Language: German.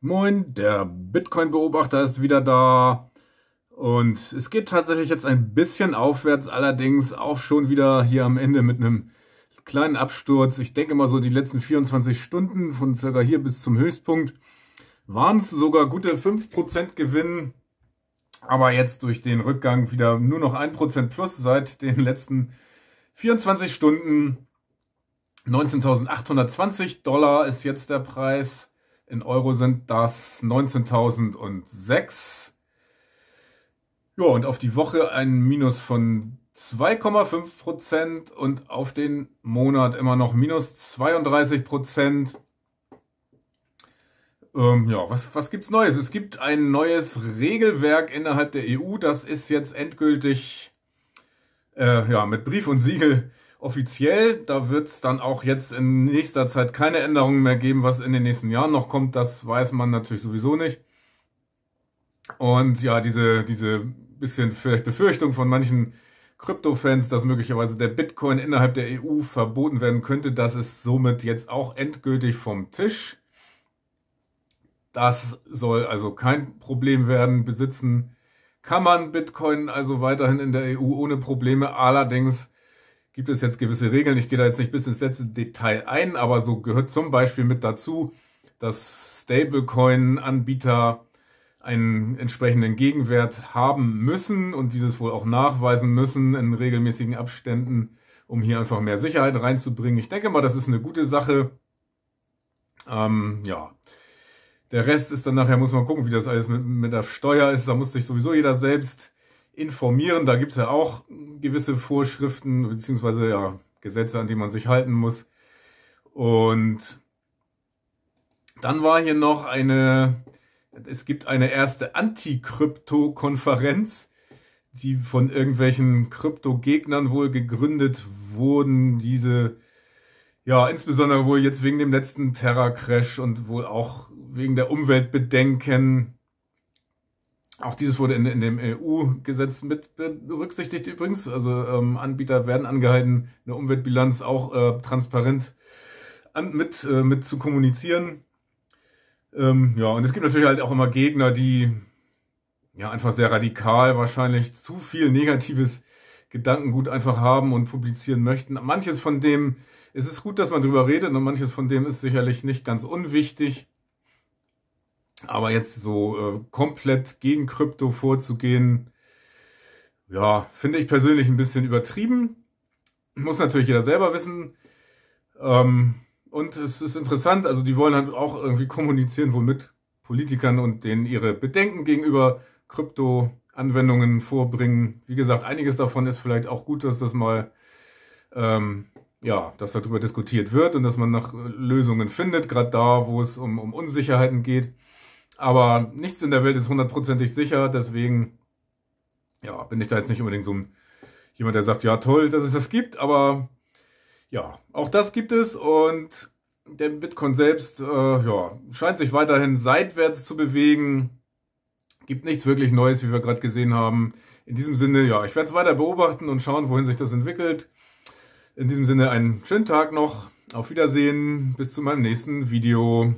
Moin, der Bitcoin-Beobachter ist wieder da. Und es geht tatsächlich jetzt ein bisschen aufwärts, allerdings auch schon wieder hier am Ende mit einem kleinen Absturz. Ich denke mal so die letzten 24 Stunden von circa hier bis zum Höchstpunkt waren es sogar gute 5% Gewinn. Aber jetzt durch den Rückgang wieder nur noch 1% plus seit den letzten 24 Stunden. 19.820 Dollar ist jetzt der Preis. In Euro sind das 19.006. Ja, und auf die Woche ein Minus von 2,5 Prozent und auf den Monat immer noch minus 32 Prozent. Ähm, ja, was, was gibt's Neues? Es gibt ein neues Regelwerk innerhalb der EU. Das ist jetzt endgültig äh, ja, mit Brief und Siegel offiziell. Da wird es dann auch jetzt in nächster Zeit keine Änderungen mehr geben. Was in den nächsten Jahren noch kommt, das weiß man natürlich sowieso nicht. Und ja, diese, diese bisschen vielleicht Befürchtung von manchen Krypto-Fans, dass möglicherweise der Bitcoin innerhalb der EU verboten werden könnte, das ist somit jetzt auch endgültig vom Tisch. Das soll also kein Problem werden. Besitzen kann man Bitcoin also weiterhin in der EU ohne Probleme. Allerdings gibt es jetzt gewisse Regeln. Ich gehe da jetzt nicht bis ins letzte Detail ein, aber so gehört zum Beispiel mit dazu, dass Stablecoin-Anbieter einen entsprechenden Gegenwert haben müssen und dieses wohl auch nachweisen müssen in regelmäßigen Abständen, um hier einfach mehr Sicherheit reinzubringen. Ich denke mal, das ist eine gute Sache. Ähm, ja. Der Rest ist dann nachher, muss man gucken, wie das alles mit, mit der Steuer ist. Da muss sich sowieso jeder selbst informieren. Da gibt es ja auch gewisse Vorschriften bzw. ja, Gesetze, an die man sich halten muss. Und dann war hier noch eine, es gibt eine erste Anti-Krypto-Konferenz, die von irgendwelchen Krypto-Gegnern wohl gegründet wurden. Diese, ja, insbesondere wohl jetzt wegen dem letzten Terra-Crash und wohl auch wegen der Umweltbedenken auch dieses wurde in, in dem EU-Gesetz mit berücksichtigt übrigens. Also ähm, Anbieter werden angehalten, eine Umweltbilanz auch äh, transparent an, mit, äh, mit zu kommunizieren. Ähm, ja, und es gibt natürlich halt auch immer Gegner, die ja einfach sehr radikal wahrscheinlich zu viel negatives Gedankengut einfach haben und publizieren möchten. Manches von dem es ist gut, dass man drüber redet und manches von dem ist sicherlich nicht ganz unwichtig. Aber jetzt so äh, komplett gegen Krypto vorzugehen, ja, finde ich persönlich ein bisschen übertrieben. Muss natürlich jeder selber wissen. Ähm, und es ist interessant, also die wollen halt auch irgendwie kommunizieren, womit Politikern und denen ihre Bedenken gegenüber Krypto-Anwendungen vorbringen. Wie gesagt, einiges davon ist vielleicht auch gut, dass das mal, ähm, ja, dass darüber diskutiert wird und dass man nach äh, Lösungen findet, gerade da, wo es um, um Unsicherheiten geht. Aber nichts in der Welt ist hundertprozentig sicher, deswegen ja, bin ich da jetzt nicht unbedingt so ein, jemand, der sagt, ja toll, dass es das gibt, aber ja, auch das gibt es und der Bitcoin selbst äh, ja, scheint sich weiterhin seitwärts zu bewegen. Gibt nichts wirklich Neues, wie wir gerade gesehen haben. In diesem Sinne, ja, ich werde es weiter beobachten und schauen, wohin sich das entwickelt. In diesem Sinne einen schönen Tag noch. Auf Wiedersehen. Bis zu meinem nächsten Video.